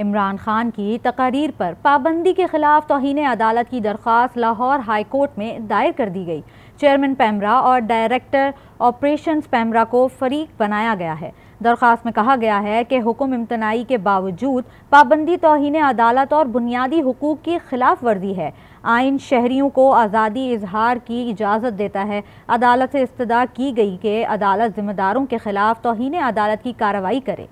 इमरान खान की तकारीर पर पाबंदी के खिलाफ तोहन अदालत की दरख्वास्त लाहौर हाई कोर्ट में दायर कर दी गई चेयरमैन पैमरा और डायरेक्टर ऑपरेशंस पैमरा को फरीक बनाया गया है दरख्वास्त में कहा गया है कि हुक्म इम्तनाई के बावजूद पाबंदी तोहन अदालत और बुनियादी हकूक़ की खिलाफ वर्जी है आइन शहरीों को आज़ादी इजहार की इजाज़त देता है अदालत से इस्तः की गई कि अदालत जिम्मेदारों के खिलाफ तोहन अदालत की कार्रवाई करे